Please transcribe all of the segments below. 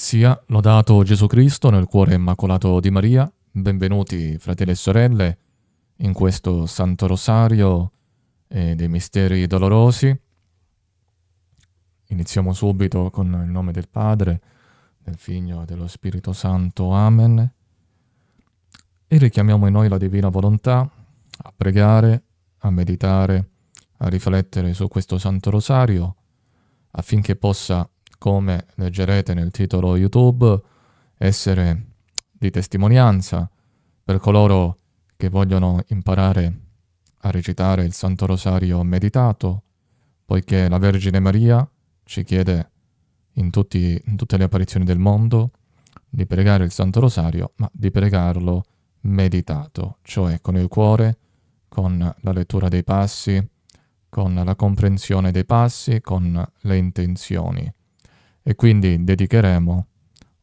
Sia lodato Gesù Cristo nel cuore immacolato di Maria, benvenuti fratelli e sorelle in questo Santo Rosario e eh, dei misteri dolorosi. Iniziamo subito con il nome del Padre, del Figlio e dello Spirito Santo. Amen. E richiamiamo in noi la divina volontà a pregare, a meditare, a riflettere su questo Santo Rosario affinché possa come leggerete nel titolo YouTube, essere di testimonianza per coloro che vogliono imparare a recitare il Santo Rosario meditato, poiché la Vergine Maria ci chiede in, tutti, in tutte le apparizioni del mondo di pregare il Santo Rosario, ma di pregarlo meditato, cioè con il cuore, con la lettura dei passi, con la comprensione dei passi, con le intenzioni e quindi dedicheremo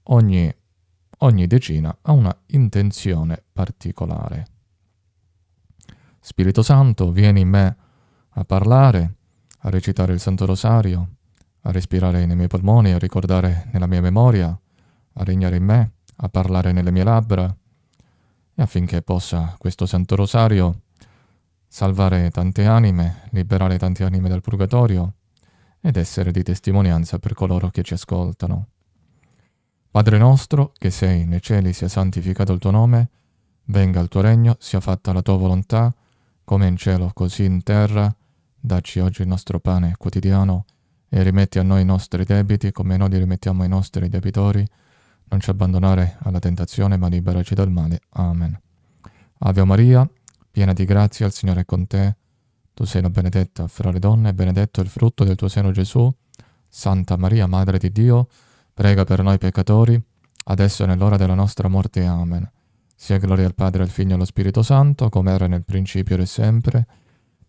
ogni, ogni decina a una intenzione particolare. Spirito Santo, vieni in me a parlare, a recitare il Santo Rosario, a respirare nei miei polmoni, a ricordare nella mia memoria, a regnare in me, a parlare nelle mie labbra, e affinché possa questo Santo Rosario salvare tante anime, liberare tante anime dal purgatorio, ed essere di testimonianza per coloro che ci ascoltano. Padre nostro, che sei nei cieli, sia santificato il tuo nome, venga il tuo regno, sia fatta la tua volontà, come in cielo, così in terra, dacci oggi il nostro pane quotidiano, e rimetti a noi i nostri debiti, come noi li rimettiamo ai nostri debitori, non ci abbandonare alla tentazione, ma liberaci dal male. Amen. Ave Maria, piena di grazia, il Signore è con te. Tu sei una benedetta fra le donne e benedetto il frutto del tuo seno Gesù. Santa Maria, Madre di Dio, prega per noi peccatori, adesso è nell'ora della nostra morte. Amen. Sia gloria al Padre, al Figlio e allo Spirito Santo, come era nel principio e sempre,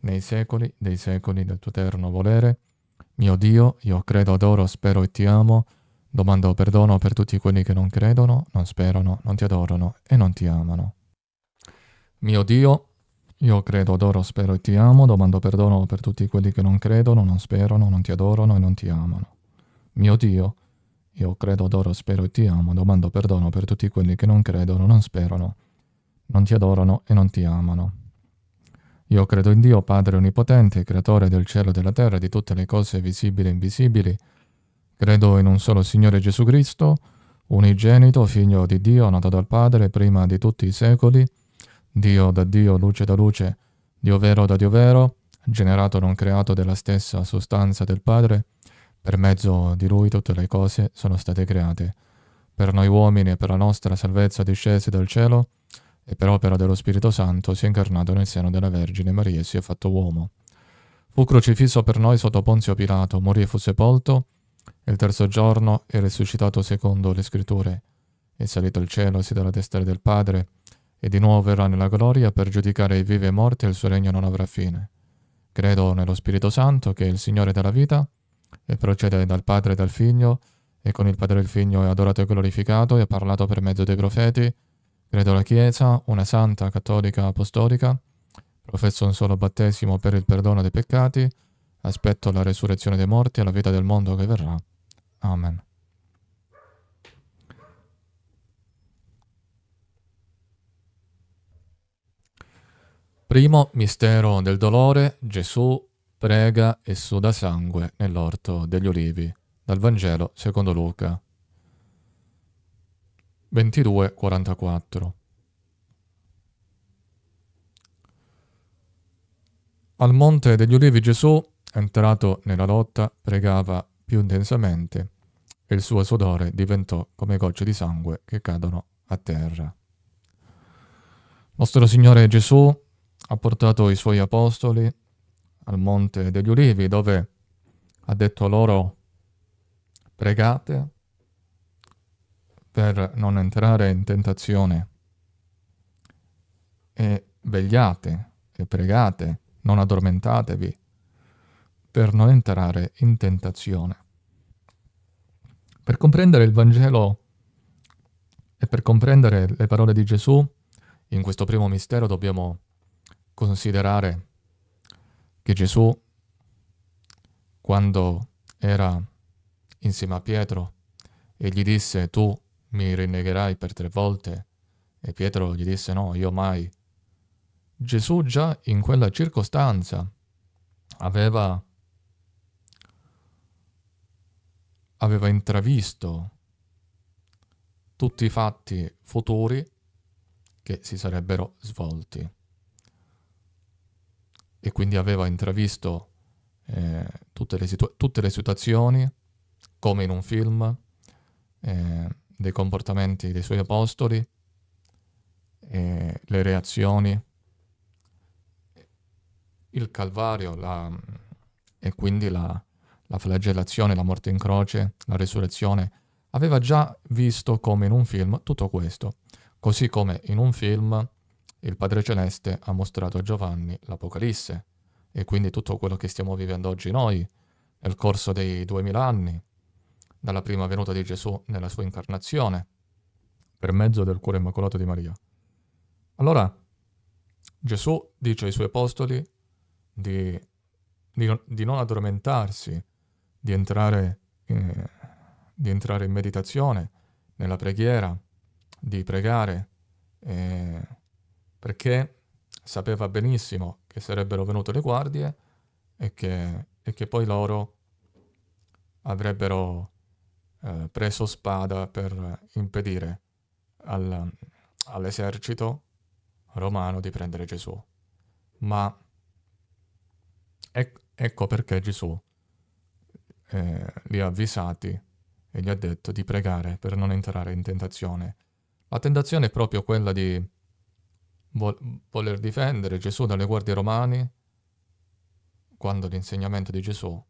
nei secoli dei secoli del tuo eterno volere. Mio Dio, io credo, adoro, spero e ti amo. Domando perdono per tutti quelli che non credono, non sperano, non ti adorano e non ti amano. Mio Dio, io credo, adoro, spero e ti amo, domando perdono per tutti quelli che non credono, non sperano, non ti adorano e non ti amano. Mio Dio, io credo, adoro, spero e ti amo, domando perdono per tutti quelli che non credono, non sperano, non ti adorano e non ti amano. Io credo in Dio, Padre Onnipotente, Creatore del cielo e della terra, e di tutte le cose visibili e invisibili. Credo in un solo Signore Gesù Cristo, unigenito, figlio di Dio, nato dal Padre prima di tutti i secoli, Dio da Dio, luce da luce, Dio vero da Dio vero, generato non creato della stessa sostanza del Padre, per mezzo di Lui tutte le cose sono state create. Per noi uomini e per la nostra salvezza discese dal cielo, e per opera dello Spirito Santo si è incarnato nel seno della Vergine Maria e si è fatto uomo. Fu crocifisso per noi sotto Ponzio Pilato, morì e fu sepolto, e il terzo giorno è risuscitato secondo le scritture, è salito al cielo, e si dà la destra del Padre, e di nuovo verrà nella gloria per giudicare i vivi e i morti e il suo regno non avrà fine. Credo nello Spirito Santo, che è il Signore della vita, e procede dal Padre e dal Figlio, e con il Padre e il Figlio è adorato e glorificato e ha parlato per mezzo dei profeti. Credo alla Chiesa, una santa, cattolica, apostolica. Professo un solo battesimo per il perdono dei peccati. Aspetto la resurrezione dei morti e la vita del mondo che verrà. Amen. Primo mistero del dolore, Gesù prega e suda sangue nell'orto degli olivi, dal Vangelo secondo Luca. 22.44 Al monte degli olivi Gesù, entrato nella lotta, pregava più intensamente e il suo sudore diventò come gocce di sangue che cadono a terra. Nostro Signore Gesù ha portato i suoi apostoli al Monte degli Ulivi dove ha detto loro pregate per non entrare in tentazione e vegliate e pregate, non addormentatevi per non entrare in tentazione. Per comprendere il Vangelo e per comprendere le parole di Gesù, in questo primo mistero dobbiamo considerare che Gesù, quando era insieme a Pietro e gli disse tu mi rinnegherai per tre volte e Pietro gli disse no, io mai. Gesù già in quella circostanza aveva, aveva intravisto tutti i fatti futuri che si sarebbero svolti e quindi aveva intravisto eh, tutte, le situ- tutte, le situazioni, come in un film, eh, dei comportamenti dei suoi apostoli, eh, le reazioni, il Calvario la, e quindi la, la flagellazione, la morte in croce, la resurrezione, aveva già visto come in un film tutto questo, così come in un film il Padre Celeste ha mostrato a Giovanni l'Apocalisse e quindi tutto quello che stiamo vivendo oggi noi nel corso dei duemila anni, dalla prima venuta di Gesù nella sua incarnazione, per mezzo del cuore immacolato di Maria. Allora Gesù dice ai suoi apostoli di, di, di non addormentarsi, di entrare, in, eh, di entrare in meditazione, nella preghiera, di pregare. Eh, perché sapeva benissimo che sarebbero venute le guardie e che, e che poi loro avrebbero eh, preso spada per impedire al, all'esercito romano di prendere Gesù. Ma ec- ecco perché Gesù eh, li ha avvisati e gli ha detto di pregare per non entrare in tentazione. La tentazione è proprio quella di voler difendere Gesù dalle guardie romane, quando l'insegnamento di Gesù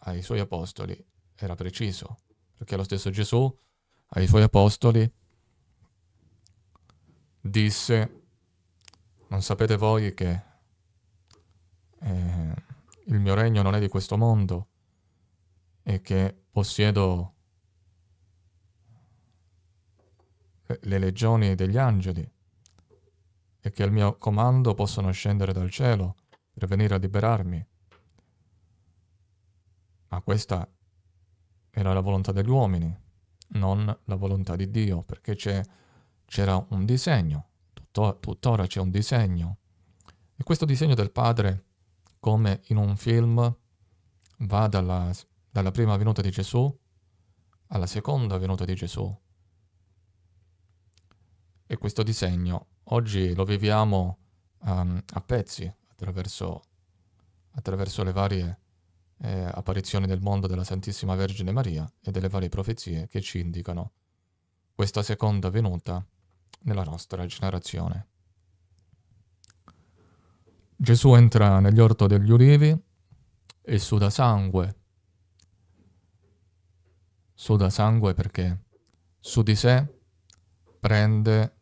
ai suoi apostoli era preciso, perché lo stesso Gesù ai suoi apostoli disse, non sapete voi che eh, il mio regno non è di questo mondo e che possiedo le legioni degli angeli e che al mio comando possono scendere dal cielo per venire a liberarmi. Ma questa era la volontà degli uomini, non la volontà di Dio, perché c'era un disegno, tutto, tuttora c'è un disegno. E questo disegno del Padre, come in un film, va dalla, dalla prima venuta di Gesù alla seconda venuta di Gesù. E questo disegno Oggi lo viviamo um, a pezzi attraverso, attraverso le varie eh, apparizioni del mondo della Santissima Vergine Maria e delle varie profezie che ci indicano questa seconda venuta nella nostra generazione. Gesù entra negli orto degli ulivi e suda sangue. Suda sangue perché su di sé prende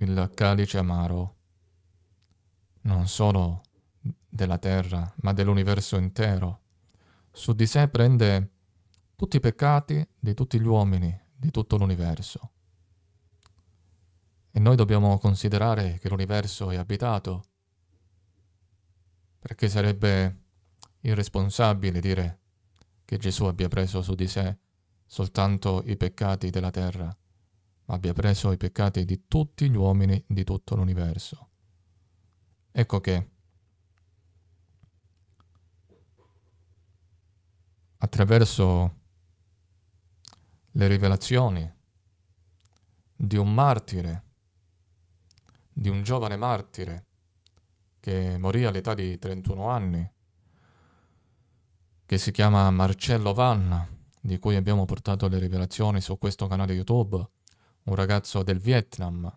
il calice amaro, non solo della terra, ma dell'universo intero. Su di sé prende tutti i peccati di tutti gli uomini, di tutto l'universo. E noi dobbiamo considerare che l'universo è abitato, perché sarebbe irresponsabile dire che Gesù abbia preso su di sé soltanto i peccati della terra abbia preso i peccati di tutti gli uomini di tutto l'universo. Ecco che attraverso le rivelazioni di un martire, di un giovane martire che morì all'età di 31 anni, che si chiama Marcello Vanna, di cui abbiamo portato le rivelazioni su questo canale YouTube, un ragazzo del Vietnam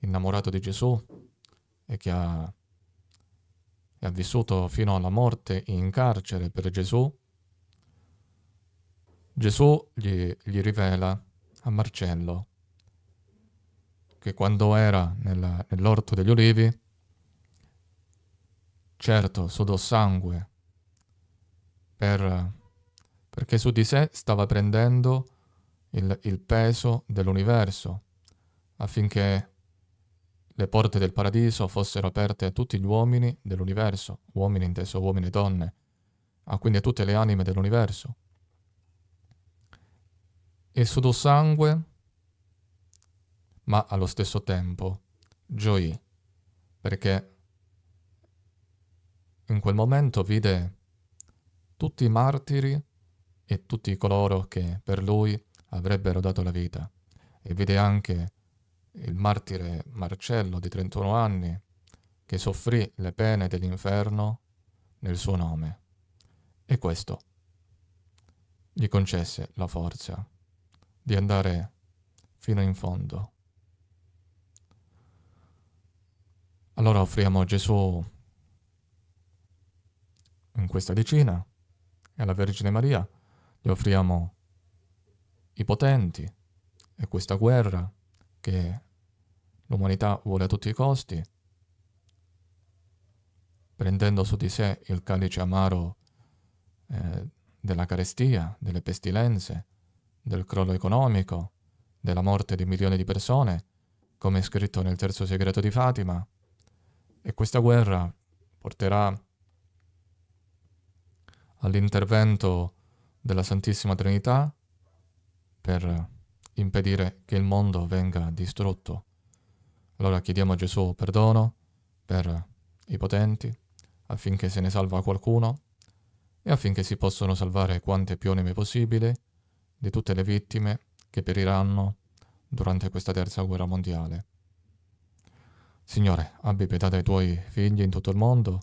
innamorato di Gesù e che ha, ha vissuto fino alla morte in carcere per Gesù, Gesù gli, gli rivela a Marcello che quando era nella, nell'orto degli olivi, certo sudò sangue per, perché su di sé stava prendendo il, il peso dell'universo, affinché le porte del paradiso fossero aperte a tutti gli uomini dell'universo, uomini inteso uomini e donne, a ah, quindi a tutte le anime dell'universo. E sudò sangue, ma allo stesso tempo gioì, perché in quel momento vide tutti i martiri e tutti coloro che per lui avrebbero dato la vita e vede anche il martire Marcello di 31 anni che soffrì le pene dell'inferno nel suo nome e questo gli concesse la forza di andare fino in fondo. Allora offriamo a Gesù in questa decina e alla Vergine Maria gli offriamo i potenti e questa guerra che l'umanità vuole a tutti i costi, prendendo su di sé il calice amaro eh, della carestia, delle pestilenze, del crollo economico, della morte di milioni di persone, come è scritto nel terzo segreto di Fatima. E questa guerra porterà all'intervento della Santissima Trinità per impedire che il mondo venga distrutto. Allora chiediamo a Gesù perdono per i potenti, affinché se ne salva qualcuno e affinché si possano salvare quante più anime possibile di tutte le vittime che periranno durante questa terza guerra mondiale. Signore, abbi pietà dei tuoi figli in tutto il mondo,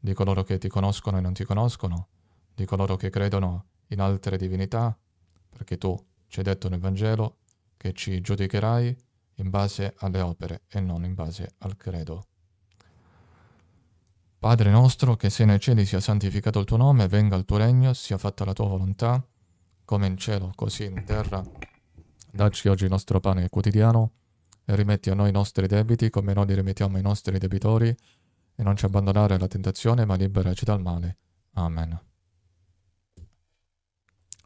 di coloro che ti conoscono e non ti conoscono, di coloro che credono in altre divinità, perché tu c'è detto nel Vangelo che ci giudicherai in base alle opere e non in base al credo. Padre nostro, che sei nei cieli sia santificato il tuo nome, venga il tuo regno, sia fatta la tua volontà, come in cielo, così in terra. Dacci oggi il nostro pane quotidiano e rimetti a noi i nostri debiti come noi li rimettiamo ai nostri debitori e non ci abbandonare alla tentazione, ma liberaci dal male. Amen.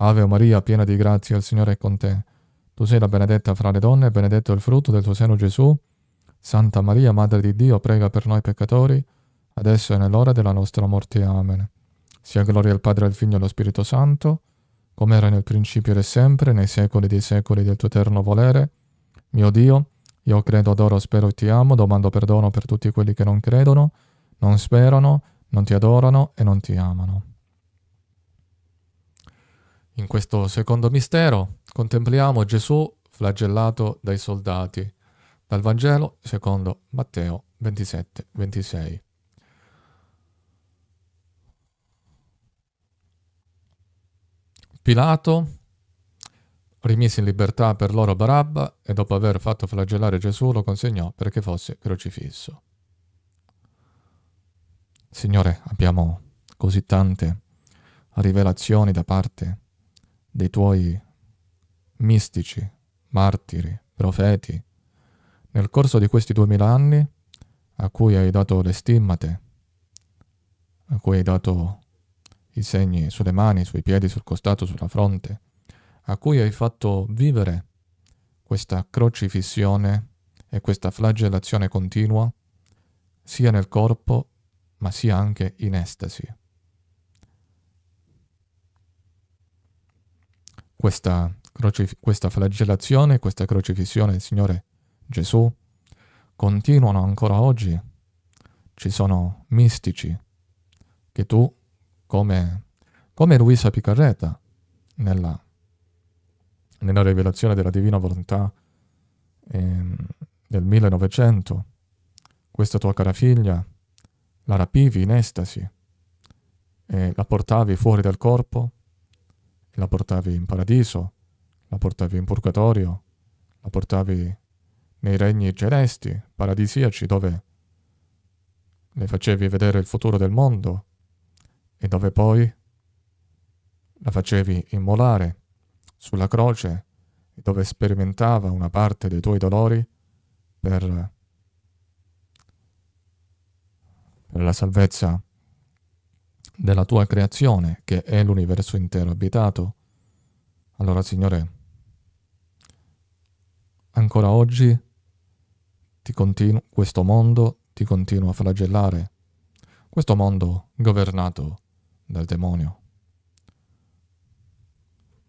Ave Maria, piena di grazia, il Signore è con te. Tu sei la benedetta fra le donne, e benedetto il frutto del tuo seno Gesù. Santa Maria, Madre di Dio, prega per noi peccatori, adesso è nell'ora della nostra morte. Amen. Sia gloria al Padre, al Figlio e allo Spirito Santo, come era nel principio e sempre, nei secoli dei secoli del tuo eterno volere. Mio Dio, io credo, adoro, spero e ti amo, domando perdono per tutti quelli che non credono, non sperano, non ti adorano e non ti amano. In questo secondo mistero contempliamo Gesù flagellato dai soldati, dal Vangelo secondo Matteo 27-26. Pilato rimise in libertà per loro Barabba e dopo aver fatto flagellare Gesù lo consegnò perché fosse crocifisso. Signore, abbiamo così tante rivelazioni da parte dei tuoi mistici, martiri, profeti, nel corso di questi duemila anni a cui hai dato le stimmate, a cui hai dato i segni sulle mani, sui piedi, sul costato, sulla fronte, a cui hai fatto vivere questa crocifissione e questa flagellazione continua, sia nel corpo, ma sia anche in estasi. questa, crocif- questa flagellazione, questa crocifissione del Signore Gesù continuano ancora oggi. Ci sono mistici che tu, come, come Luisa Picarreta, nella, nella rivelazione della Divina Volontà eh, del 1900, questa tua cara figlia la rapivi in estasi, e la portavi fuori dal corpo la portavi in paradiso, la portavi in purgatorio, la portavi nei regni celesti, paradisiaci, dove le facevi vedere il futuro del mondo e dove poi la facevi immolare sulla croce e dove sperimentava una parte dei tuoi dolori per, per la salvezza della tua creazione, che è l'universo intero abitato, allora Signore, ancora oggi continuo, questo mondo ti continua a flagellare, questo mondo governato dal demonio.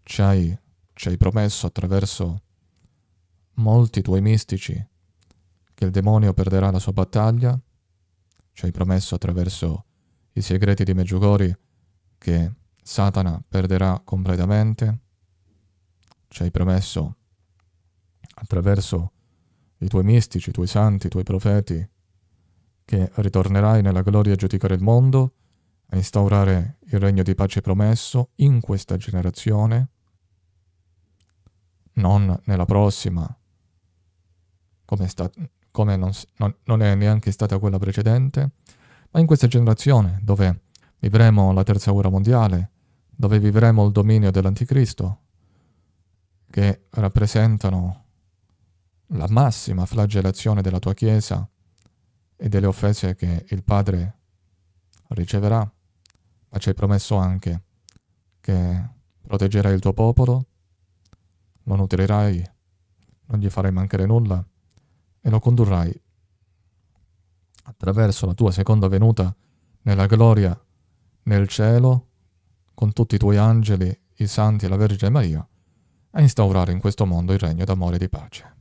Ci hai, ci hai promesso attraverso molti tuoi mistici che il demonio perderà la sua battaglia, ci hai promesso attraverso i segreti di Meggiugori che Satana perderà completamente, ci hai promesso attraverso i tuoi mistici, i tuoi santi, i tuoi profeti, che ritornerai nella gloria a giudicare il mondo, a instaurare il regno di pace promesso in questa generazione, non nella prossima, come, sta- come non, non, non è neanche stata quella precedente, ma in questa generazione, dove vivremo la terza guerra mondiale, dove vivremo il dominio dell'anticristo, che rappresentano la massima flagellazione della tua Chiesa e delle offese che il Padre riceverà, ma ci hai promesso anche che proteggerai il tuo popolo, lo nutrirai, non gli farai mancare nulla e lo condurrai attraverso la tua seconda venuta nella gloria nel cielo, con tutti i tuoi angeli, i santi e la Vergine Maria, a instaurare in questo mondo il regno d'amore e di pace.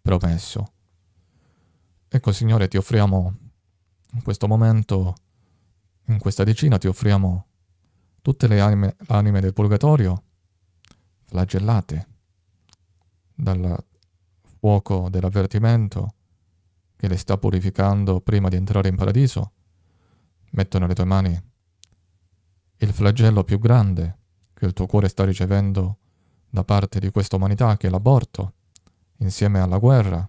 Promesso. Ecco Signore, ti offriamo in questo momento, in questa decina, ti offriamo tutte le anime, anime del purgatorio flagellate dal fuoco dell'avvertimento che le sta purificando prima di entrare in paradiso, metto nelle tue mani il flagello più grande che il tuo cuore sta ricevendo da parte di questa umanità, che è l'aborto, insieme alla guerra.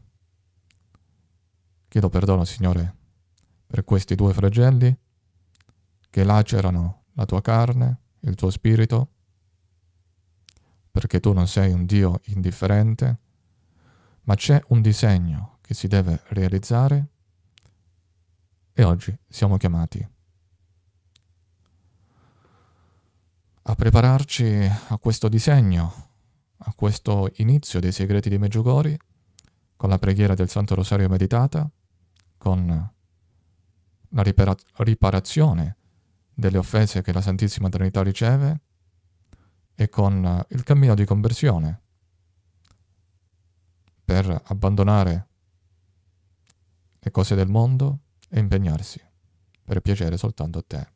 Chiedo perdono, Signore, per questi due flagelli che lacerano la tua carne, il tuo spirito, perché tu non sei un Dio indifferente, ma c'è un disegno che si deve realizzare e oggi siamo chiamati a prepararci a questo disegno, a questo inizio dei segreti di Meggiugori, con la preghiera del Santo Rosario meditata, con la ripara- riparazione delle offese che la Santissima Trinità riceve e con il cammino di conversione per abbandonare le cose del mondo e impegnarsi per piacere soltanto a te.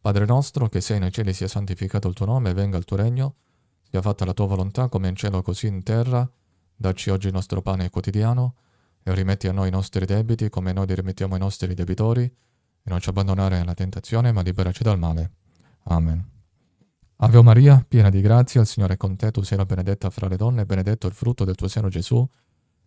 Padre nostro, che sei nei cieli, sia santificato il tuo nome, venga il tuo regno, sia fatta la tua volontà come in cielo così in terra, dacci oggi il nostro pane quotidiano e rimetti a noi i nostri debiti come noi rimettiamo i nostri debitori e non ci abbandonare alla tentazione, ma liberaci dal male. Amen. Ave Maria, piena di grazia, il Signore è con te, tu sei la benedetta fra le donne, e benedetto il frutto del tuo seno Gesù.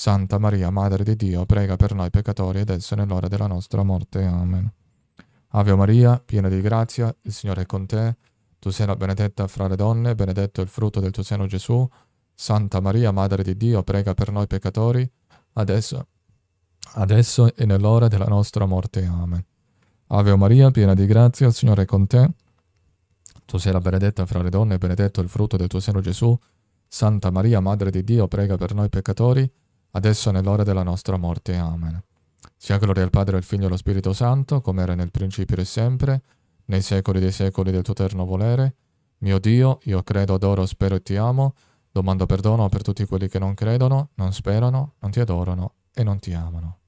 Santa Maria, Madre di Dio, prega per noi peccatori ed adesso nell'ora della nostra morte. Amen. Ave Maria, piena di grazia, il Signore è con te. Tu sei la benedetta fra le donne, benedetto il frutto del tuo seno Gesù. Santa Maria, Madre di Dio, prega per noi peccatori, adesso, adesso e nell'ora della nostra morte. Amen. Ave Maria, piena di grazia, il Signore è con te. Tu sei la benedetta fra le donne, benedetto il frutto del tuo seno Gesù. Santa Maria, Madre di Dio, prega per noi peccatori, adesso è nell'ora della nostra morte. Amen. Sia gloria al Padre, al Figlio e allo Spirito Santo, come era nel principio e sempre, nei secoli dei secoli del tuo eterno volere. Mio Dio, io credo, adoro, spero e ti amo. Domando perdono per tutti quelli che non credono, non sperano, non ti adorano e non ti amano.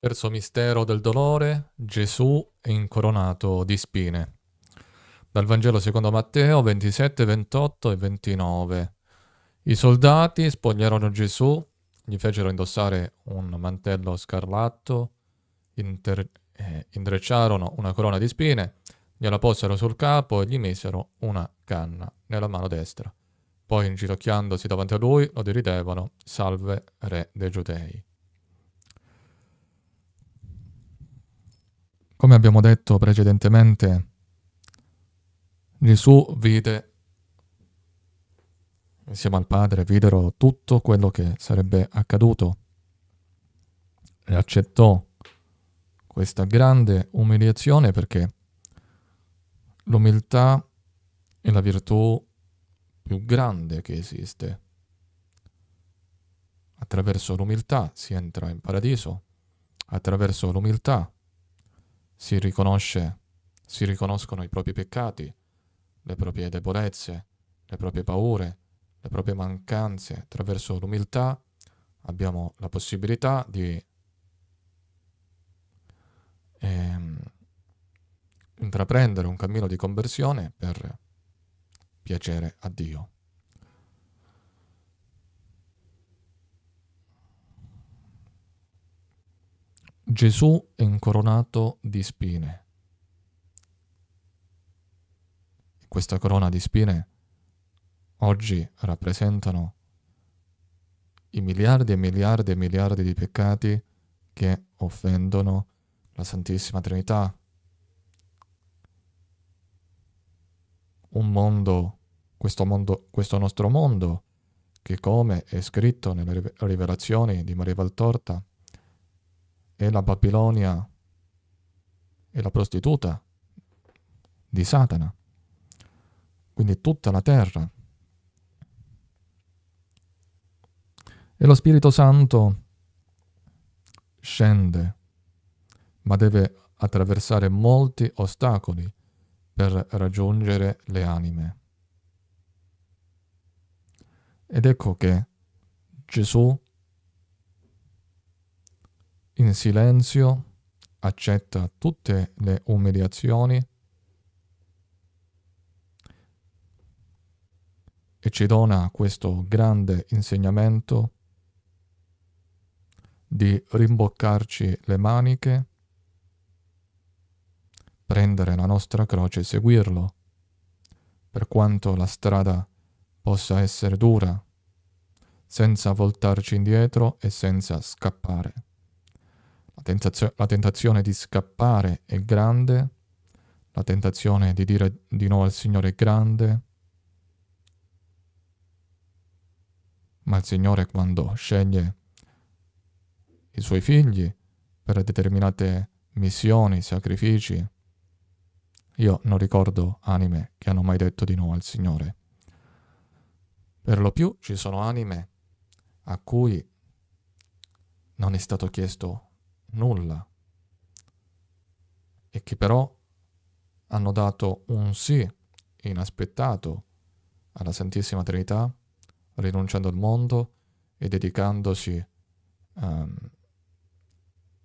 Terzo mistero del dolore, Gesù è incoronato di spine. Dal Vangelo secondo Matteo 27, 28 e 29. I soldati spogliarono Gesù, gli fecero indossare un mantello scarlatto, inter- eh, indrecciarono una corona di spine, gliela posero sul capo e gli misero una canna nella mano destra. Poi, inginocchiandosi davanti a lui, lo deridevano, salve re dei giudei. Come abbiamo detto precedentemente, Gesù vide insieme al padre videro tutto quello che sarebbe accaduto e accettò questa grande umiliazione perché l'umiltà è la virtù più grande che esiste. Attraverso l'umiltà si entra in paradiso, attraverso l'umiltà si riconosce, si riconoscono i propri peccati, le proprie debolezze, le proprie paure, le proprie mancanze attraverso l'umiltà, abbiamo la possibilità di ehm, intraprendere un cammino di conversione per piacere a Dio. Gesù è incoronato di spine. Questa corona di spine oggi rappresentano i miliardi e miliardi e miliardi di peccati che offendono la Santissima Trinità. Un mondo, questo, mondo, questo nostro mondo, che come è scritto nelle rivelazioni di Maria Valtorta, è la Babilonia, e la prostituta di Satana. Quindi tutta la terra E lo Spirito Santo scende, ma deve attraversare molti ostacoli per raggiungere le anime. Ed ecco che Gesù in silenzio accetta tutte le umiliazioni e ci dona questo grande insegnamento di rimboccarci le maniche, prendere la nostra croce e seguirlo, per quanto la strada possa essere dura, senza voltarci indietro e senza scappare. La, tentazio- la tentazione di scappare è grande, la tentazione di dire di no al Signore è grande, ma il Signore quando sceglie i suoi figli per determinate missioni, sacrifici. Io non ricordo anime che hanno mai detto di no al Signore. Per lo più ci sono anime a cui non è stato chiesto nulla e che però hanno dato un sì inaspettato alla Santissima Trinità, rinunciando al mondo e dedicandosi um,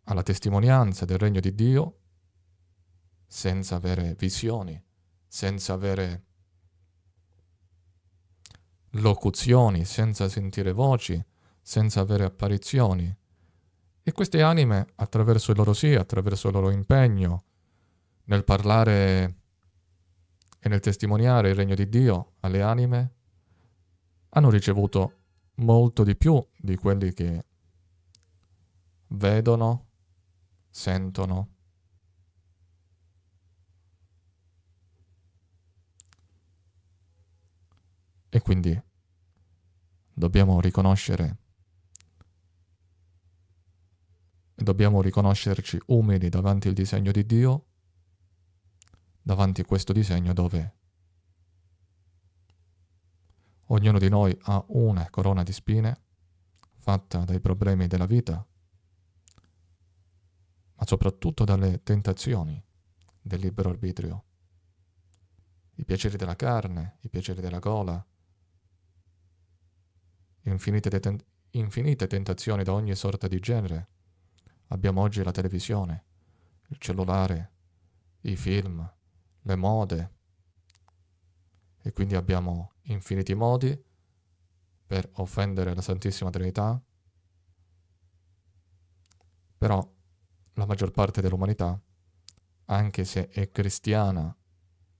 alla testimonianza del regno di Dio senza avere visioni, senza avere locuzioni, senza sentire voci, senza avere apparizioni. E queste anime, attraverso il loro sì, attraverso il loro impegno, nel parlare e nel testimoniare il regno di Dio alle anime, hanno ricevuto molto di più di quelli che vedono sentono. E quindi dobbiamo riconoscere dobbiamo riconoscerci umili davanti al disegno di Dio, davanti a questo disegno dove ognuno di noi ha una corona di spine fatta dai problemi della vita ma soprattutto dalle tentazioni del libero arbitrio, i piaceri della carne, i piaceri della gola, infinite, deten- infinite tentazioni da ogni sorta di genere. Abbiamo oggi la televisione, il cellulare, i film, le mode. E quindi abbiamo infiniti modi per offendere la Santissima Trinità. Però la maggior parte dell'umanità, anche se è cristiana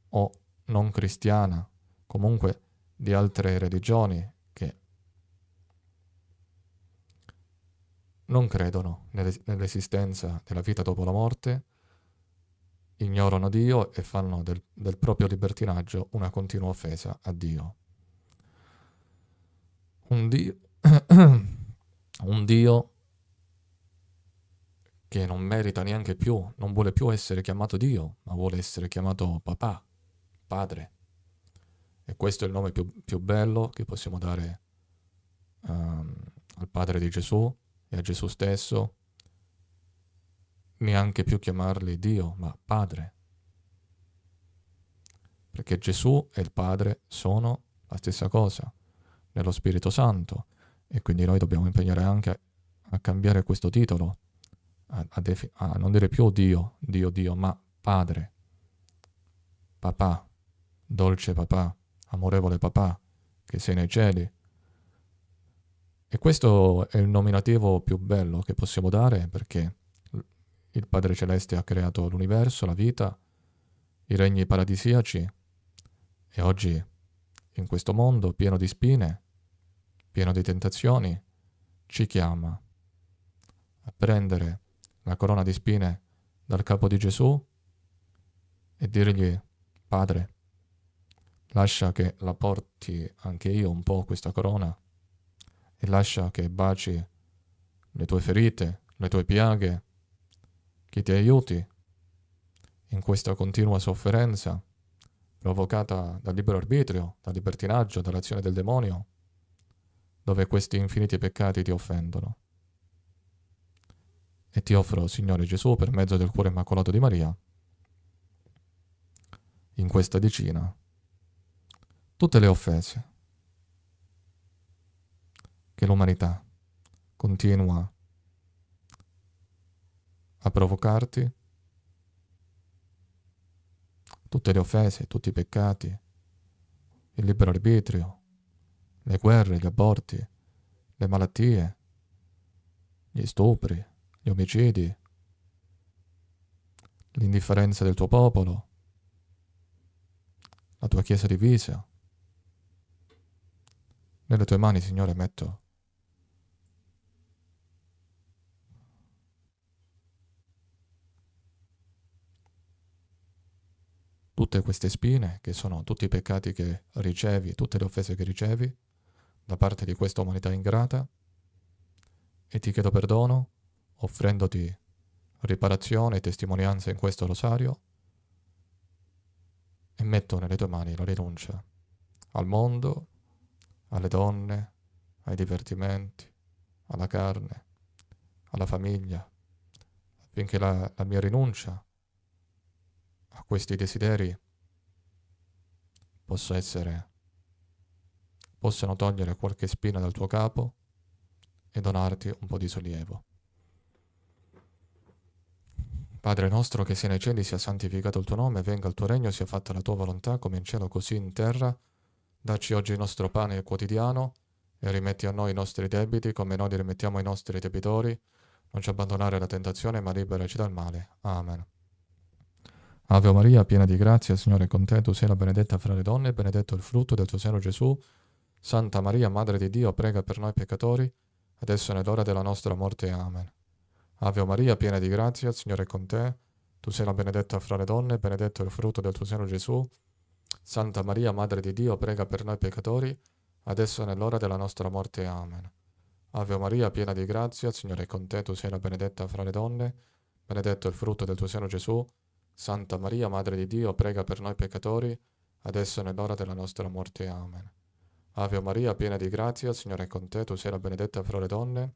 o non cristiana, comunque di altre religioni che non credono nell'esistenza della vita dopo la morte, ignorano Dio e fanno del, del proprio libertinaggio una continua offesa a Dio. Un Dio, un Dio che non merita neanche più, non vuole più essere chiamato Dio, ma vuole essere chiamato papà, padre. E questo è il nome più, più bello che possiamo dare um, al padre di Gesù e a Gesù stesso, neanche più chiamarli Dio, ma padre. Perché Gesù e il padre sono la stessa cosa, nello Spirito Santo, e quindi noi dobbiamo impegnare anche a, a cambiare questo titolo a, a, a non dire più Dio, Dio, Dio, ma Padre, Papà, dolce Papà, amorevole Papà, che sei nei cieli. E questo è il nominativo più bello che possiamo dare perché il Padre Celeste ha creato l'universo, la vita, i regni paradisiaci e oggi in questo mondo pieno di spine, pieno di tentazioni, ci chiama a prendere la corona di spine dal capo di Gesù e dirgli, Padre, lascia che la porti anche io un po' questa corona e lascia che baci le tue ferite, le tue piaghe, che ti aiuti in questa continua sofferenza provocata dal libero arbitrio, dal libertinaggio, dall'azione del demonio, dove questi infiniti peccati ti offendono e ti offro, Signore Gesù, per mezzo del cuore immacolato di Maria, in questa decina, tutte le offese che l'umanità continua a provocarti, tutte le offese, tutti i peccati, il libero arbitrio, le guerre, gli aborti, le malattie, gli stupri, gli omicidi, l'indifferenza del tuo popolo, la tua chiesa divisa. Nelle tue mani, Signore, metto tutte queste spine, che sono tutti i peccati che ricevi, tutte le offese che ricevi da parte di questa umanità ingrata, e ti chiedo perdono offrendoti riparazione e testimonianza in questo rosario, e metto nelle tue mani la rinuncia al mondo, alle donne, ai divertimenti, alla carne, alla famiglia, affinché la, la mia rinuncia a questi desideri possa essere, possano togliere qualche spina dal tuo capo e donarti un po' di sollievo. Padre nostro che sia nei cieli sia santificato il tuo nome, venga il tuo regno, sia fatta la tua volontà come in cielo così in terra. Dacci oggi il nostro pane quotidiano e rimetti a noi i nostri debiti come noi li rimettiamo ai nostri debitori. Non ci abbandonare alla tentazione, ma liberaci dal male. Amen. Ave Maria, piena di grazia, Signore è con te, tu sei la benedetta fra le donne, e benedetto il frutto del tuo seno Gesù. Santa Maria, Madre di Dio, prega per noi peccatori, adesso è nell'ora della nostra morte. Amen. Ave Maria, piena di grazia, il Signore è con te. Tu sei la benedetta fra le donne, benedetto è il frutto del tuo seno Gesù. Santa Maria, Madre di Dio, prega per noi peccatori, adesso è nell'ora della nostra morte. Amen. Ave Maria, piena di grazia, il Signore è con te. Tu sei la benedetta fra le donne, benedetto è il frutto del tuo seno Gesù. Santa Maria, Madre di Dio, prega per noi peccatori, adesso è nell'ora della nostra morte. Amen. Ave Maria, piena di grazia, il Signore è con te. Tu sei la benedetta fra le donne,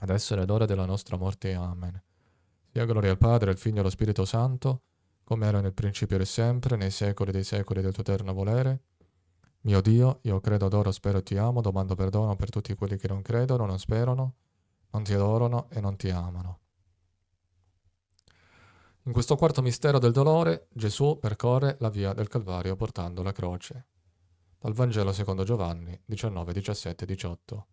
adesso è l'ora della nostra morte. Amen. Sia gloria al Padre, al Figlio e allo Spirito Santo, come era nel principio e sempre, nei secoli dei secoli del tuo eterno volere. Mio Dio, io credo, adoro, spero e ti amo, domando perdono per tutti quelli che non credono, non sperano, non ti adorano e non ti amano. In questo quarto mistero del dolore, Gesù percorre la via del Calvario portando la croce. Dal Vangelo secondo Giovanni 19, 17, 18.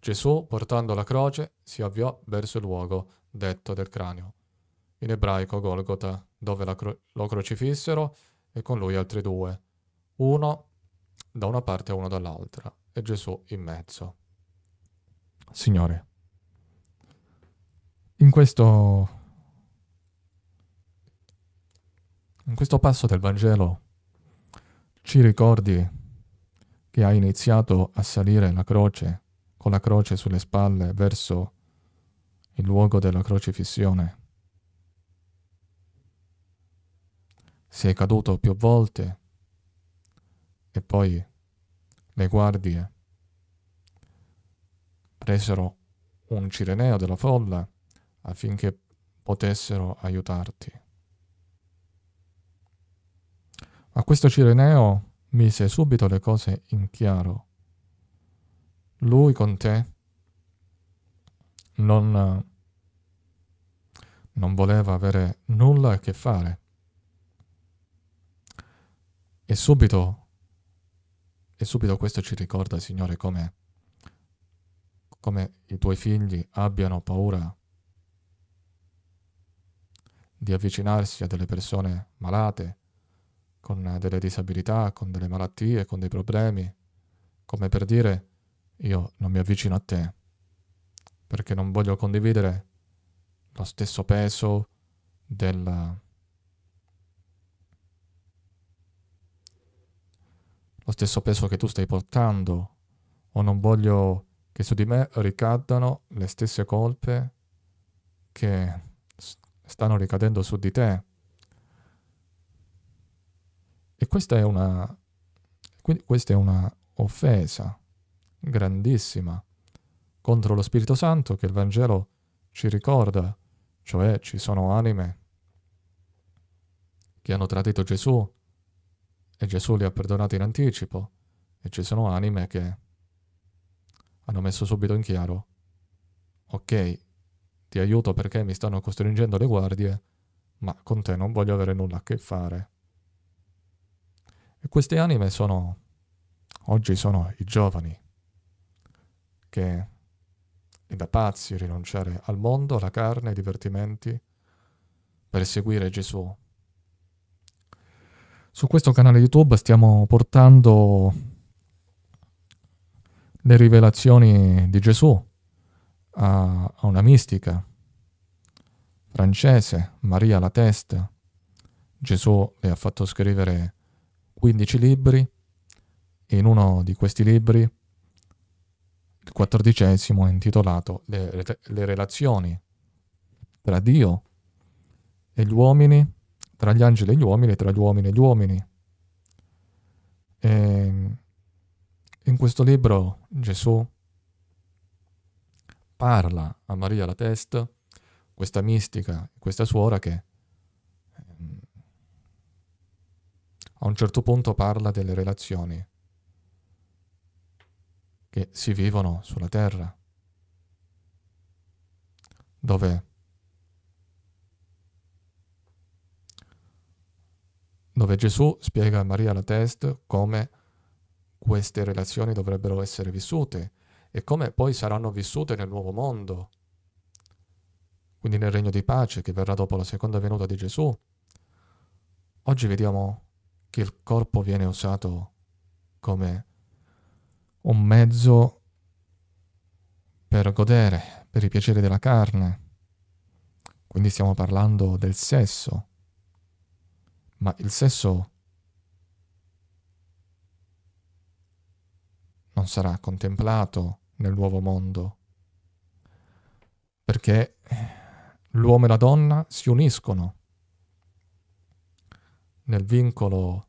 Gesù, portando la croce, si avviò verso il luogo detto del cranio, in ebraico Golgota, dove cro- lo crocifissero e con lui altri due, uno da una parte e uno dall'altra, e Gesù in mezzo. Signore, in questo, in questo passo del Vangelo ci ricordi che hai iniziato a salire la croce con la croce sulle spalle verso il luogo della crocifissione. Si è caduto più volte e poi le guardie presero un cireneo della folla affinché potessero aiutarti. Ma questo cireneo mise subito le cose in chiaro lui con te non, non voleva avere nulla a che fare. E subito, e subito questo ci ricorda, Signore, come, come i tuoi figli abbiano paura di avvicinarsi a delle persone malate, con delle disabilità, con delle malattie, con dei problemi, come per dire io non mi avvicino a te perché non voglio condividere lo stesso peso del... lo stesso peso che tu stai portando o non voglio che su di me ricadano le stesse colpe che stanno ricadendo su di te. E questa è una, questa è una offesa grandissima contro lo Spirito Santo che il Vangelo ci ricorda, cioè ci sono anime che hanno tradito Gesù e Gesù li ha perdonati in anticipo e ci sono anime che hanno messo subito in chiaro, ok, ti aiuto perché mi stanno costringendo le guardie, ma con te non voglio avere nulla a che fare. E queste anime sono, oggi sono i giovani che è da pazzi rinunciare al mondo, alla carne, ai divertimenti per seguire Gesù. Su questo canale YouTube stiamo portando le rivelazioni di Gesù a, una mistica francese, Maria la Testa. Gesù le ha fatto scrivere 15 libri e in uno di questi libri il quattordicesimo è intitolato le, le relazioni tra Dio e gli uomini, tra gli angeli e gli uomini, tra gli uomini e gli uomini. E ehm, in questo libro Gesù parla a Maria la Testa, questa mistica, questa suora che ehm, a un certo punto parla delle relazioni che si vivono sulla terra, dove, dove Gesù spiega a Maria la test come queste relazioni dovrebbero essere vissute e come poi saranno vissute nel nuovo mondo, quindi nel regno di pace che verrà dopo la seconda venuta di Gesù. Oggi vediamo che il corpo viene usato come un mezzo per godere, per i piaceri della carne. Quindi stiamo parlando del sesso. Ma il sesso non sarà contemplato nel nuovo mondo, perché l'uomo e la donna si uniscono nel vincolo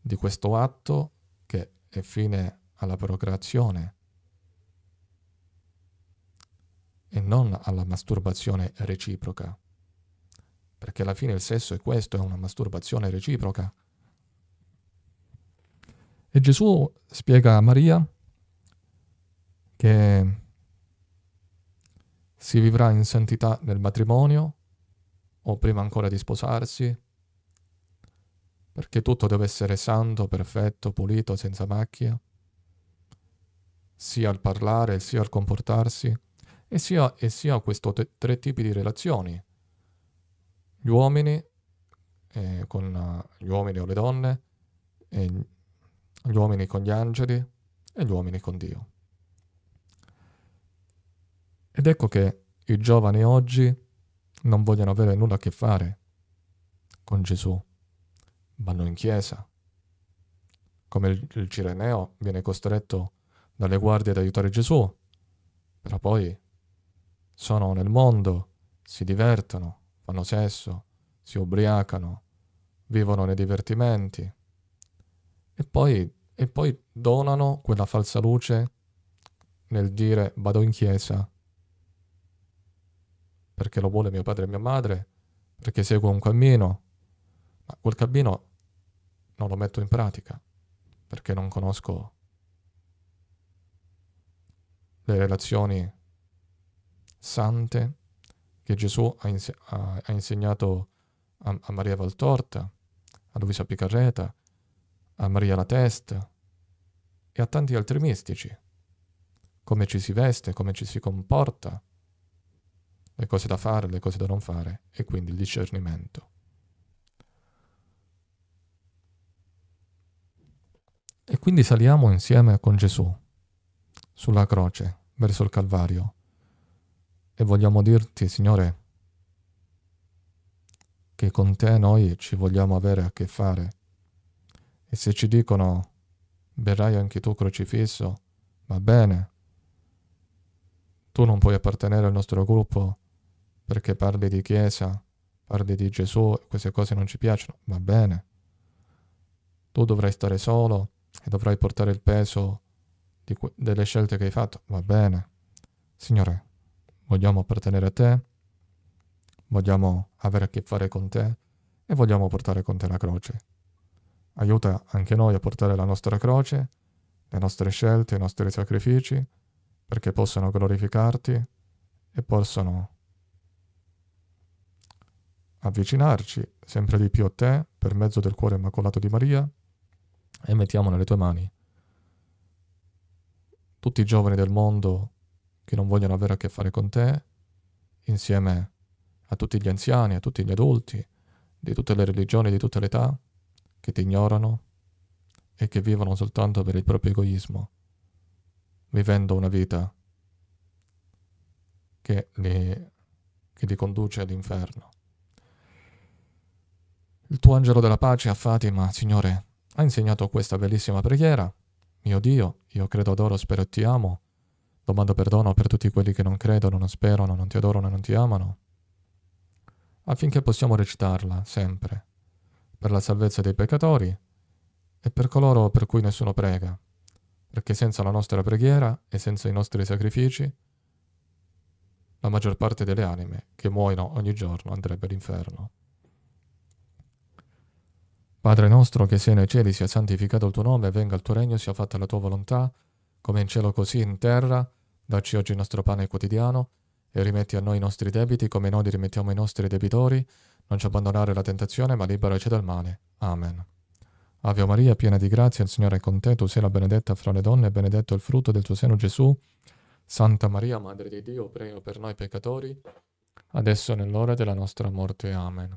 di questo atto che è fine alla procreazione e non alla masturbazione reciproca. Perché alla fine il sesso è questo, è una masturbazione reciproca. E Gesù spiega a Maria che si vivrà in santità nel matrimonio o prima ancora di sposarsi, perché tutto deve essere santo, perfetto, pulito, senza macchia sia al parlare, sia al comportarsi, e sia, e sia questo te- tre tipi di relazioni. Gli uomini, eh, con uh, gli uomini o le donne, gli uomini con gli angeli e gli uomini con Dio. Ed ecco che i giovani oggi non vogliono avere nulla a che fare con Gesù, vanno in chiesa, come il, il Cireneo viene costretto a dalle guardie ad aiutare Gesù, però poi sono nel mondo, si divertono, fanno sesso, si ubriacano, vivono nei divertimenti e poi, e poi donano quella falsa luce nel dire vado in chiesa perché lo vuole mio padre e mia madre, perché seguo un cammino, ma quel cammino non lo metto in pratica perché non conosco le relazioni sante che Gesù ha, inse- ha, ha insegnato a, a Maria Valtorta, a Luisa Picarreta, a Maria La Testa e a tanti altri mistici. Come ci si veste, come ci si comporta, le cose da fare, le cose da non fare e quindi il discernimento. E quindi saliamo insieme con Gesù sulla croce verso il Calvario e vogliamo dirti, Signore, che con te noi ci vogliamo avere a che fare. E se ci dicono, verrai anche tu crocifisso, va bene, tu non puoi appartenere al nostro gruppo perché parli di Chiesa, parli di Gesù, queste cose non ci piacciono, va bene. Tu dovrai stare solo e dovrai portare il peso que- delle scelte che hai fatto. Va bene, Signore, vogliamo appartenere a te, vogliamo avere a che fare con te e vogliamo portare con te la croce. Aiuta anche noi a portare la nostra croce, le nostre scelte, i nostri sacrifici, perché possano glorificarti e possano avvicinarci sempre di più a te per mezzo del cuore immacolato di Maria e mettiamo nelle tue mani tutti i giovani del mondo che non vogliono avere a che fare con te, insieme a tutti gli anziani, a tutti gli adulti, di tutte le religioni, di tutte le età, che ti ignorano e che vivono soltanto per il proprio egoismo, vivendo una vita che li, che li conduce all'inferno. Il tuo angelo della pace a Fatima, Signore, ha insegnato questa bellissima preghiera mio Dio, io credo, adoro, spero e ti amo. Domando perdono per tutti quelli che non credono, non sperano, non ti adorano e non ti amano. Affinché possiamo recitarla sempre, per la salvezza dei peccatori e per coloro per cui nessuno prega, perché senza la nostra preghiera e senza i nostri sacrifici, la maggior parte delle anime che muoiono ogni giorno andrebbe all'inferno. Padre nostro che sei nei cieli, sia santificato il tuo nome, venga il tuo regno, sia fatta la tua volontà, come in cielo così in terra, dacci oggi il nostro pane quotidiano, e rimetti a noi i nostri debiti come noi li rimettiamo i nostri debitori, non ci abbandonare alla tentazione, ma liberaci dal male. Amen. Ave Maria, piena di grazia, il Signore è con te, tu sei la benedetta fra le donne, e benedetto il frutto del tuo seno Gesù. Santa Maria, Madre di Dio, prega per noi peccatori, adesso nell'ora della nostra morte. Amen.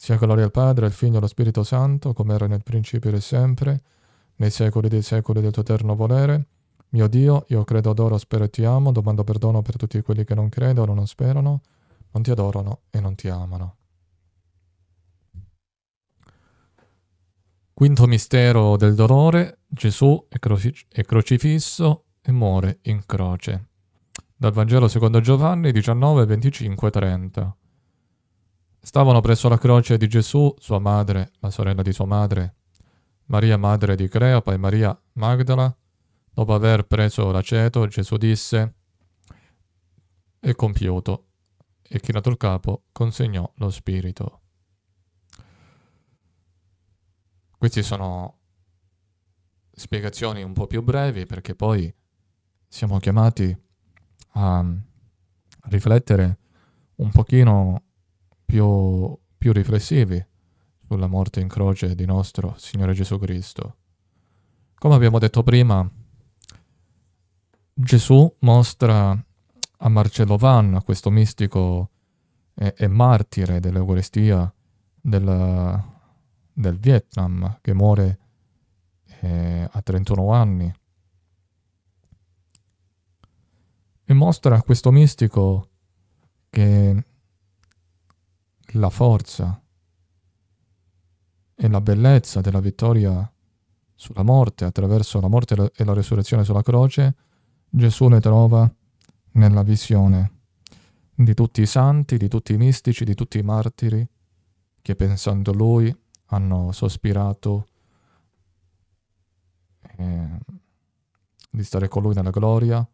sia gloria al Padre, al Figlio e allo Spirito Santo, come era nel principio e sempre, nei secoli dei secoli del tuo eterno volere. Mio Dio, io credo, adoro, spero e ti amo, domando perdono per tutti quelli che non credono, non sperano, non ti adorano e non ti amano. Quinto mistero del dolore, Gesù è, croci- è crocifisso e muore in croce. Dal Vangelo secondo Giovanni 19, 25, 30. Stavano presso la croce di Gesù sua madre, la sorella di sua madre, Maria madre di Cleopa e Maria Magdala. Dopo aver preso l'aceto, Gesù disse, è compiuto, e chinato il capo consegnò lo spirito. Queste sono spiegazioni un po' più brevi perché poi siamo chiamati a riflettere un pochino più, più riflessivi sulla morte in croce di nostro Signore Gesù Cristo. Come abbiamo detto prima, Gesù mostra a Marcello Vanna, questo mistico e, e martire dell'Eucaristia del, del, Vietnam, che muore eh, a 31 anni, e mostra a questo mistico che la forza e la bellezza della vittoria sulla morte attraverso la morte e la resurrezione sulla croce, Gesù le trova nella visione di tutti i santi, di tutti i mistici, di tutti i martiri che pensando a lui hanno sospirato eh, di stare con lui nella gloria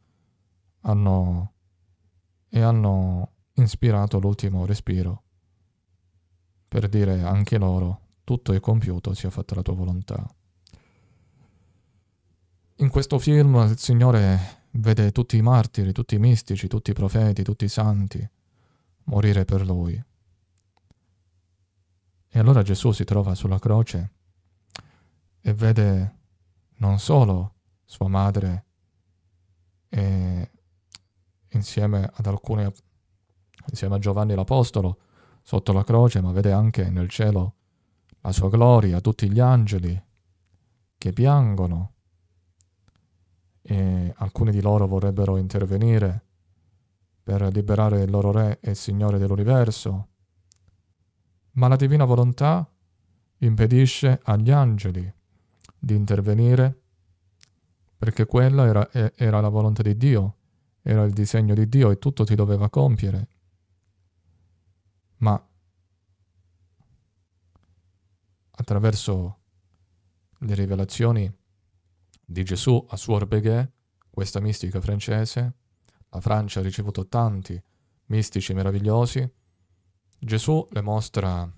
hanno, e hanno ispirato l'ultimo respiro per dire anche loro, tutto è compiuto, sia fatta la tua volontà. In questo film il Signore vede tutti i martiri, tutti i mistici, tutti i profeti, tutti i santi morire per lui. E allora Gesù si trova sulla croce e vede non solo sua madre e insieme ad alcune insieme a Giovanni l'Apostolo sotto la croce, ma vede anche nel cielo la sua gloria, tutti gli angeli che piangono e alcuni di loro vorrebbero intervenire per liberare il loro Re e Signore dell'universo, ma la divina volontà impedisce agli angeli di intervenire perché quella era, era la volontà di Dio, era il disegno di Dio e tutto si doveva compiere ma attraverso le rivelazioni di Gesù a Suor Suorbeghè, questa mistica francese, la Francia ha ricevuto tanti mistici meravigliosi, Gesù le mostra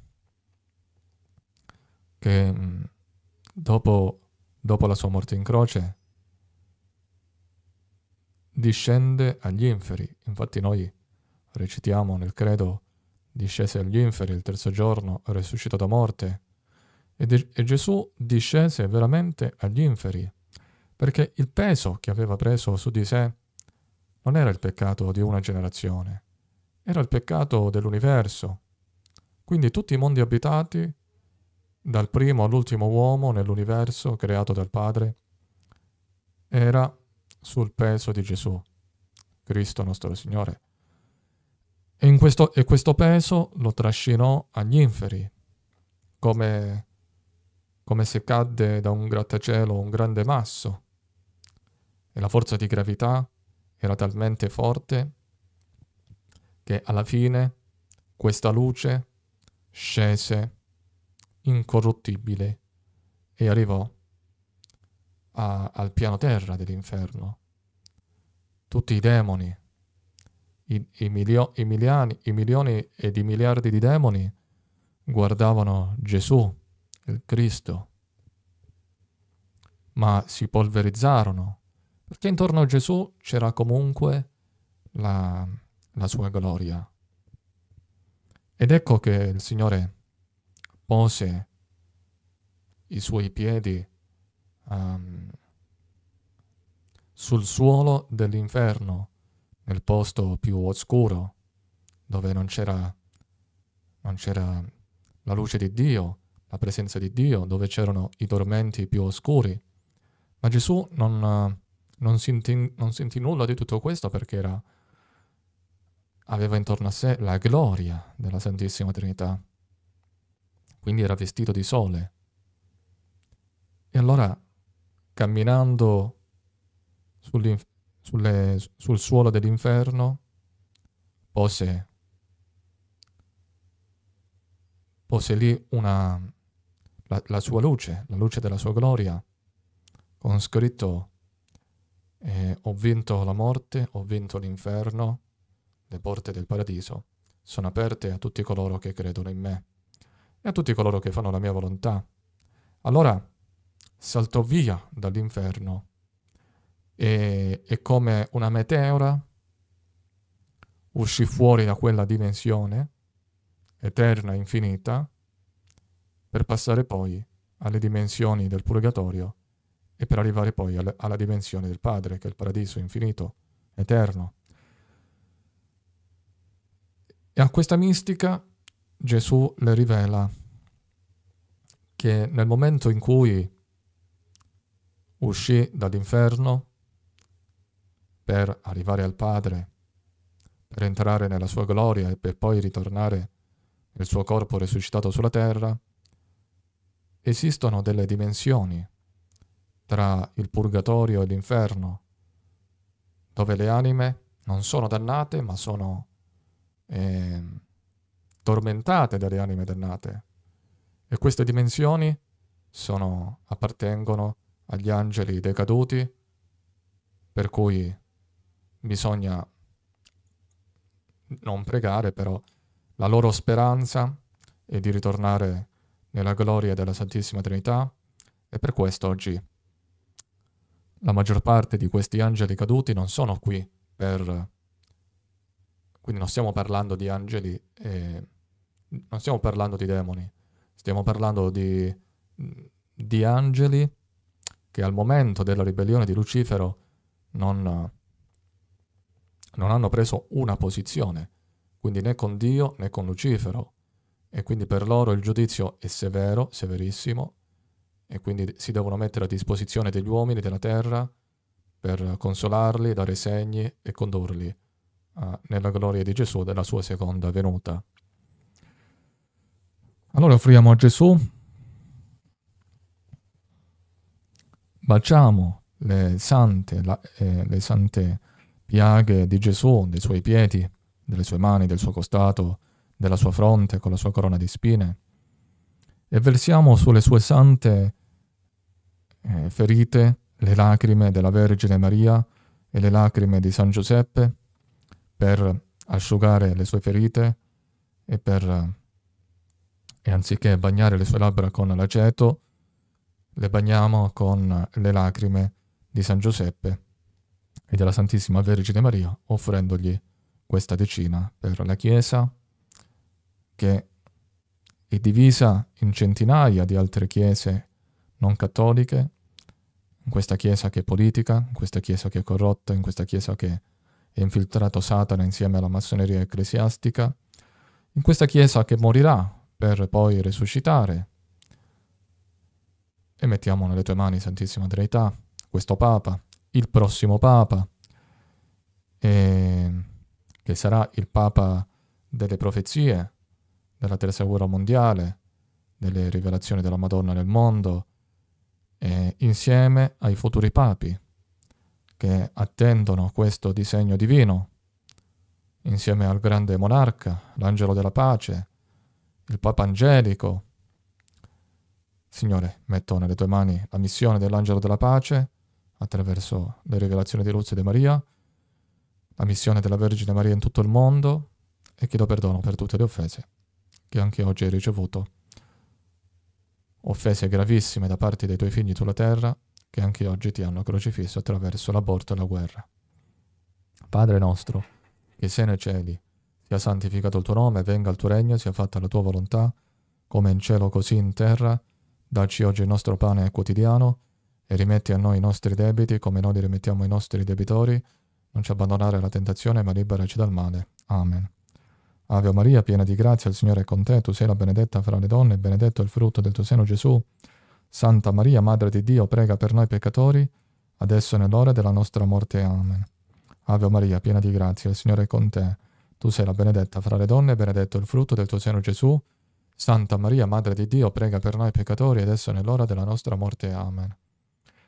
che mm, dopo, dopo la sua morte in croce discende agli inferi. Infatti noi recitiamo nel credo discese agli inferi il terzo giorno, risuscitò da morte. E, de- e Gesù discese veramente agli inferi, perché il peso che aveva preso su di sé non era il peccato di una generazione, era il peccato dell'universo. Quindi tutti i mondi abitati, dal primo all'ultimo uomo nell'universo creato dal Padre, era sul peso di Gesù, Cristo nostro Signore. E questo, e questo peso lo trascinò agli inferi, come, come se cadde da un grattacielo un grande masso. E la forza di gravità era talmente forte che alla fine questa luce scese incorruttibile e arrivò a, al piano terra dell'inferno. Tutti i demoni i, i, milio, i, miliani, i milioni e i miliardi di demoni guardavano Gesù, il Cristo, ma si polverizzarono, perché intorno a Gesù c'era comunque la, la sua gloria. Ed ecco che il Signore pose i suoi piedi um, sul suolo dell'inferno nel posto più oscuro, dove non c'era, non c'era la luce di Dio, la presenza di Dio, dove c'erano i tormenti più oscuri. Ma Gesù non, non, sentì, non sentì nulla di tutto questo perché era, aveva intorno a sé la gloria della Santissima Trinità. Quindi era vestito di sole. E allora, camminando sulle, sul suolo dell'inferno pose, pose lì una, la, la, sua luce, la luce della sua gloria, con scritto eh, ho vinto la morte, ho vinto l'inferno, le porte del paradiso sono aperte a tutti coloro che credono in me e a tutti coloro che fanno la mia volontà. Allora saltò via dall'inferno e, e come una meteora uscì fuori da quella dimensione eterna e infinita per passare poi alle dimensioni del purgatorio e per arrivare poi al, alla dimensione del Padre, che è il paradiso infinito, eterno. E a questa mistica Gesù le rivela che nel momento in cui uscì dall'inferno per arrivare al Padre, per entrare nella sua gloria e per poi ritornare nel suo corpo risuscitato sulla terra, esistono delle dimensioni tra il purgatorio e l'inferno, dove le anime non sono dannate ma sono eh, tormentate dalle anime dannate. E queste dimensioni sono, appartengono agli angeli decaduti, per cui bisogna non pregare, però la loro speranza è di ritornare nella gloria della Santissima Trinità e per questo oggi la maggior parte di questi angeli caduti non sono qui per... Quindi non stiamo parlando di angeli, e... non stiamo parlando di demoni, stiamo parlando di, di angeli che al momento della ribellione di Lucifero non non hanno preso una posizione, quindi né con Dio né con Lucifero. E quindi per loro il giudizio è severo, severissimo, e quindi si devono mettere a disposizione degli uomini della terra per consolarli, dare segni e condurli uh, nella gloria di Gesù della sua seconda venuta. Allora offriamo a Gesù, baciamo le sante, la, eh, le sante piaghe di Gesù, dei suoi piedi, delle sue mani, del suo costato, della sua fronte con la sua corona di spine, e versiamo sulle sue sante eh, ferite le lacrime della Vergine Maria e le lacrime di San Giuseppe per asciugare le sue ferite e, per, e anziché bagnare le sue labbra con l'aceto, le bagniamo con le lacrime di San Giuseppe e della Santissima Vergine Maria, offrendogli questa decina per la Chiesa che è divisa in centinaia di altre chiese non cattoliche, in questa chiesa che è politica, in questa chiesa che è corrotta, in questa chiesa che è infiltrato Satana insieme alla massoneria ecclesiastica, in questa chiesa che morirà per poi risuscitare. E mettiamo nelle tue mani, Santissima Trinità, questo Papa, il prossimo Papa, eh, che sarà il Papa delle profezie, della terza guerra mondiale, delle rivelazioni della Madonna nel mondo, eh, insieme ai futuri papi che attendono questo disegno divino, insieme al grande monarca, l'angelo della pace, il Papa Angelico. Signore, metto nelle tue mani la missione dell'angelo della pace attraverso le rivelazioni di Luzio e di Maria, la missione della Vergine Maria in tutto il mondo e chiedo perdono per tutte le offese che anche oggi hai ricevuto. Offese gravissime da parte dei tuoi figli sulla terra che anche oggi ti hanno crocifisso attraverso l'aborto e la guerra. Padre nostro, che sei nei cieli, sia santificato il tuo nome, venga il tuo regno, sia fatta la tua volontà, come in cielo così in terra, dacci oggi il nostro pane quotidiano, e rimetti a noi i nostri debiti come noi li rimettiamo ai nostri debitori, non ci abbandonare alla tentazione, ma liberaci dal male. Amen. Ave Maria, piena di grazia, il Signore è con te, tu sei la benedetta fra le donne, e benedetto è il frutto del tuo seno Gesù. Santa Maria, Madre di Dio, prega per noi peccatori, adesso è nell'ora della nostra morte. Amen. Ave Maria, piena di grazia, il Signore è con te, tu sei la benedetta fra le donne, e benedetto è il frutto del tuo seno Gesù. Santa Maria, Madre di Dio, prega per noi peccatori, adesso è nell'ora della nostra morte. Amen.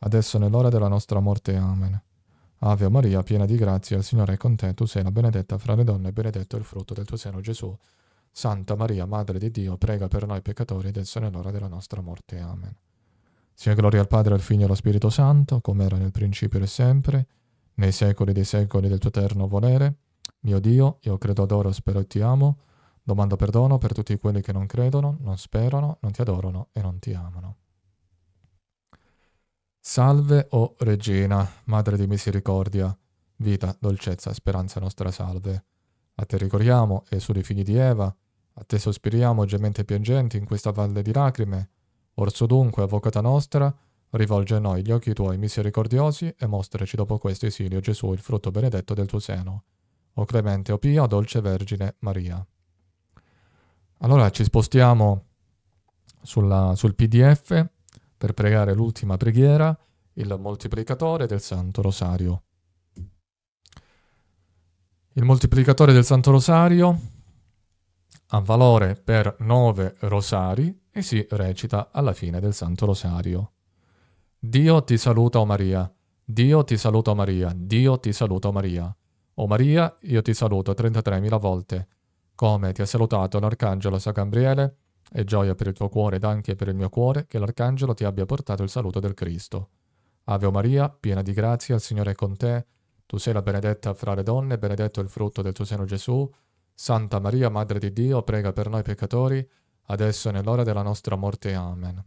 adesso nell'ora della nostra morte. Amen. Ave Maria, piena di grazia, il Signore è con te, tu sei la benedetta fra le donne, e benedetto il frutto del tuo seno Gesù. Santa Maria, Madre di Dio, prega per noi peccatori, adesso nell'ora della nostra morte. Amen. Sia gloria al Padre, al Figlio e allo Spirito Santo, come era nel principio e sempre, nei secoli dei secoli del tuo eterno volere. Mio Dio, io credo, adoro, spero e ti amo. Domando perdono per tutti quelli che non credono, non sperano, non ti adorano e non ti amano. Salve, o oh Regina, Madre di misericordia, vita, dolcezza, speranza nostra, salve. A te ricorriamo, e soli figli di Eva, a te sospiriamo, gemente piangenti, in questa valle di lacrime. Orso dunque, avvocata nostra, rivolge a noi gli occhi tuoi misericordiosi e mostraci dopo questo esilio Gesù, il frutto benedetto del tuo seno. O clemente, o pia, dolce Vergine Maria. Allora ci spostiamo sulla, sul PDF per pregare l'ultima preghiera, il moltiplicatore del Santo Rosario. Il moltiplicatore del Santo Rosario ha valore per nove rosari e si recita alla fine del Santo Rosario. Dio ti saluta, o Maria. Dio ti saluta, o Maria. Dio ti saluta, o Maria. O Maria, io ti saluto 33.000 volte, come ti ha salutato l'Arcangelo San Gabriele e gioia per il tuo cuore ed anche per il mio cuore che l'Arcangelo ti abbia portato il saluto del Cristo. Ave Maria, piena di grazia, il Signore è con te. Tu sei la benedetta fra le donne, benedetto il frutto del tuo seno Gesù. Santa Maria, Madre di Dio, prega per noi peccatori, adesso e nell'ora della nostra morte. Amen.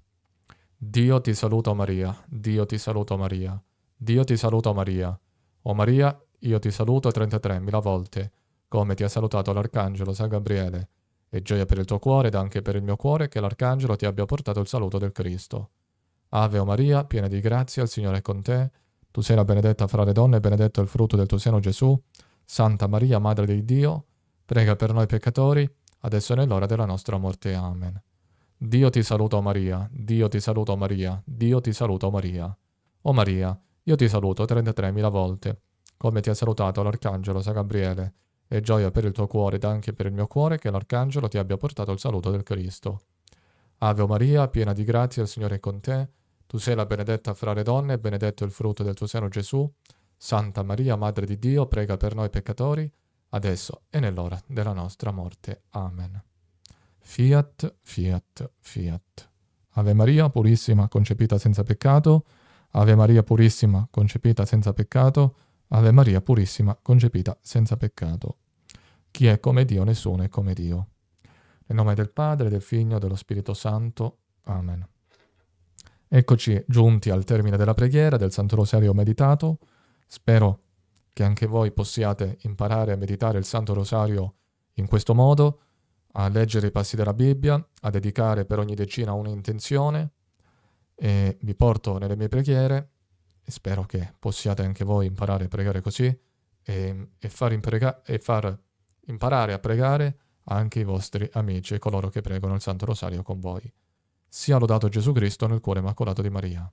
Dio ti saluto Maria, Dio ti saluto Maria, Dio ti saluto Maria. O Maria, io ti saluto 33.000 volte, come ti ha salutato l'Arcangelo San Gabriele e gioia per il tuo cuore ed anche per il mio cuore che l'Arcangelo ti abbia portato il saluto del Cristo. Ave o Maria, piena di grazia, il Signore è con te. Tu sei la benedetta fra le donne e benedetto il frutto del tuo seno Gesù. Santa Maria, Madre di Dio, prega per noi peccatori, adesso è nell'ora della nostra morte. Amen. Dio ti saluto Maria, Dio ti saluto Maria, Dio ti saluto Maria. O Maria, io ti saluto 33.000 volte, come ti ha salutato l'Arcangelo San Gabriele, e gioia per il tuo cuore ed anche per il mio cuore che l'Arcangelo ti abbia portato il saluto del Cristo. Ave Maria, piena di grazia, il Signore è con te. Tu sei la benedetta fra le donne e benedetto il frutto del tuo seno Gesù. Santa Maria, Madre di Dio, prega per noi peccatori, adesso e nell'ora della nostra morte. Amen. Fiat, fiat, fiat. Ave Maria, purissima, concepita senza peccato. Ave Maria, purissima, concepita senza peccato. Ave Maria purissima, concepita senza peccato. Chi è come Dio, nessuno è come Dio. Nel nome del Padre, del Figlio, e dello Spirito Santo. Amen. Eccoci giunti al termine della preghiera del Santo Rosario meditato. Spero che anche voi possiate imparare a meditare il Santo Rosario in questo modo, a leggere i passi della Bibbia, a dedicare per ogni decina un'intenzione e vi porto nelle mie preghiere e spero che possiate anche voi imparare a pregare così e, e, far, imprega- e far imparare a pregare anche i vostri amici e coloro che pregano il Santo Rosario con voi. Sia lodato Gesù Cristo nel cuore immacolato di Maria.